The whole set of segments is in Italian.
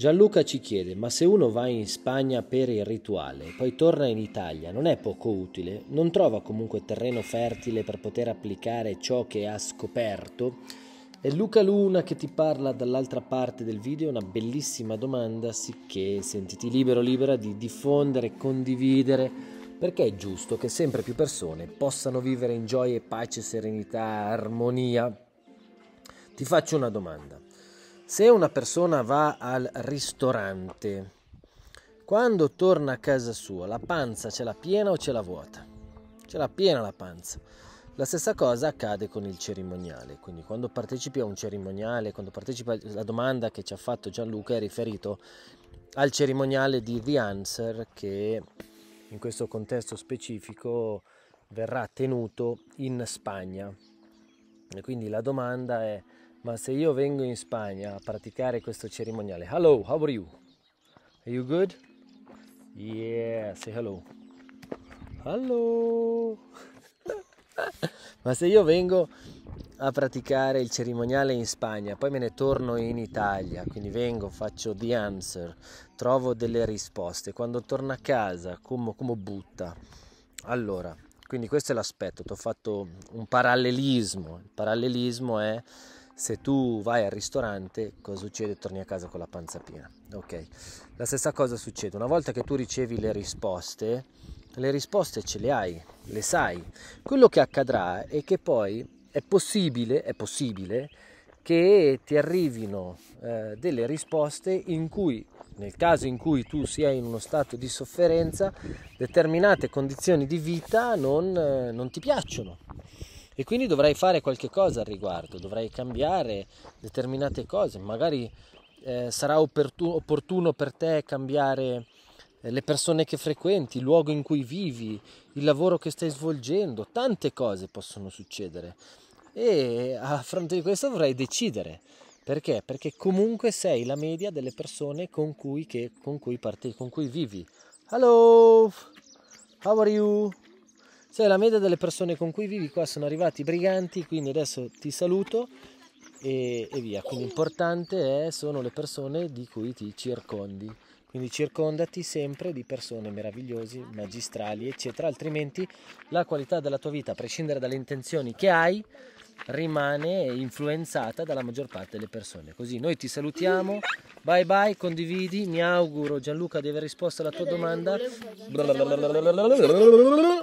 Gianluca ci chiede, ma se uno va in Spagna per il rituale e poi torna in Italia, non è poco utile? Non trova comunque terreno fertile per poter applicare ciò che ha scoperto? È Luca Luna che ti parla dall'altra parte del video, una bellissima domanda, sicché sentiti libero libera di diffondere, condividere, perché è giusto che sempre più persone possano vivere in gioia, pace, serenità, armonia. Ti faccio una domanda. Se una persona va al ristorante, quando torna a casa sua, la panza ce l'ha piena o ce l'ha vuota? Ce l'ha piena la panza. La stessa cosa accade con il cerimoniale, quindi quando partecipi a un cerimoniale, quando partecipi alla domanda che ci ha fatto Gianluca è riferito al cerimoniale di The Answer che in questo contesto specifico verrà tenuto in Spagna. E quindi la domanda è ma se io vengo in Spagna a praticare questo cerimoniale, hello, how are you? Are you good? Yeah, say hello. Hello! ma se io vengo a praticare il cerimoniale in Spagna, poi me ne torno in Italia, quindi vengo, faccio the answer, trovo delle risposte, quando torno a casa, come, come butta? Allora, quindi questo è l'aspetto, ti ho fatto un parallelismo, il parallelismo è se tu vai al ristorante, cosa succede? Torni a casa con la panza piena. Ok, la stessa cosa succede una volta che tu ricevi le risposte. Le risposte ce le hai, le sai. Quello che accadrà è che poi è possibile, è possibile che ti arrivino eh, delle risposte in cui, nel caso in cui tu sia in uno stato di sofferenza, determinate condizioni di vita non, eh, non ti piacciono e quindi dovrai fare qualche cosa al riguardo, dovrai cambiare determinate cose, magari eh, sarà opportuno, per te cambiare eh, le persone che frequenti, il luogo in cui vivi, il lavoro che stai svolgendo, tante cose possono succedere e a fronte di questo dovrai decidere. Perché? Perché comunque sei la media delle persone con cui, che, con cui, parte, con cui vivi. Hello, how are you? Cioè la media delle persone con cui vivi qua sono arrivati i briganti, quindi adesso ti saluto e, e via. Quindi l'importante è, sono le persone di cui ti circondi. Quindi circondati sempre di persone meravigliose, magistrali, eccetera, altrimenti la qualità della tua vita, a prescindere dalle intenzioni che hai, rimane influenzata dalla maggior parte delle persone. Così noi ti salutiamo, bye bye, condividi, mi auguro Gianluca di aver risposto alla tua domanda.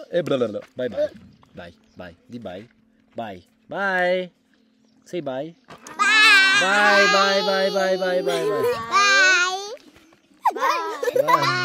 E bye bye, bye bye, di bye, bye, bye, sei bye? Bye bye bye bye bye bye bye. Bye. bye.